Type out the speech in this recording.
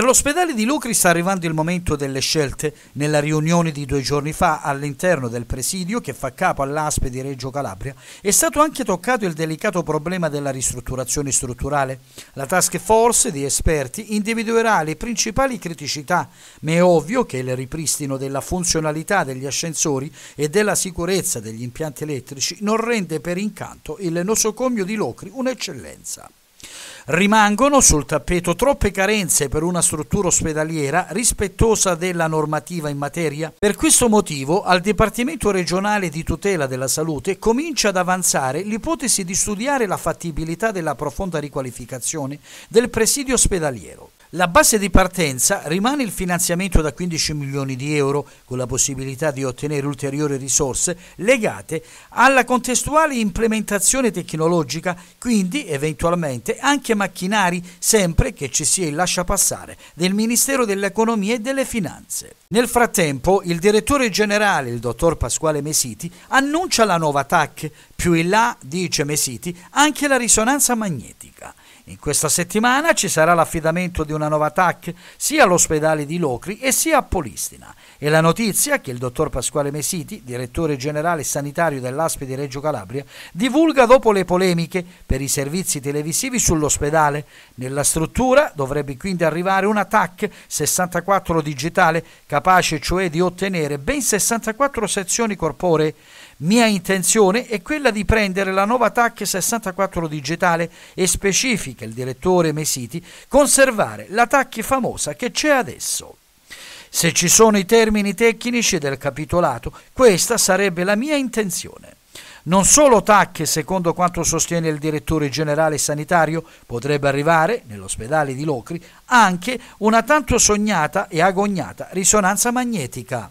Per l'ospedale di Lucri sta arrivando il momento delle scelte. Nella riunione di due giorni fa all'interno del presidio che fa capo all'ASPE di Reggio Calabria è stato anche toccato il delicato problema della ristrutturazione strutturale. La task force di esperti individuerà le principali criticità, ma è ovvio che il ripristino della funzionalità degli ascensori e della sicurezza degli impianti elettrici non rende per incanto il nosocomio di Locri un'eccellenza. Rimangono sul tappeto troppe carenze per una struttura ospedaliera rispettosa della normativa in materia. Per questo motivo al Dipartimento regionale di tutela della salute comincia ad avanzare l'ipotesi di studiare la fattibilità della profonda riqualificazione del presidio ospedaliero. La base di partenza rimane il finanziamento da 15 milioni di euro, con la possibilità di ottenere ulteriori risorse legate alla contestuale implementazione tecnologica, quindi eventualmente anche macchinari, sempre che ci sia il lasciapassare del Ministero dell'Economia e delle Finanze. Nel frattempo, il direttore generale, il dottor Pasquale Mesiti, annuncia la nuova TAC, più in là, dice Mesiti, anche la risonanza magnetica. In questa settimana ci sarà l'affidamento di una nuova TAC sia all'ospedale di Locri e sia a Polistina e la notizia che il dottor Pasquale Mesiti, direttore generale sanitario dell'ASPE di Reggio Calabria, divulga dopo le polemiche per i servizi televisivi sull'ospedale. Nella struttura dovrebbe quindi arrivare una TAC 64 digitale, capace cioè di ottenere ben 64 sezioni corporee mia intenzione è quella di prendere la nuova TAC 64 digitale e specifica il direttore Mesiti conservare la TAC famosa che c'è adesso. Se ci sono i termini tecnici del capitolato, questa sarebbe la mia intenzione. Non solo TAC, secondo quanto sostiene il direttore generale sanitario, potrebbe arrivare, nell'ospedale di Locri, anche una tanto sognata e agognata risonanza magnetica.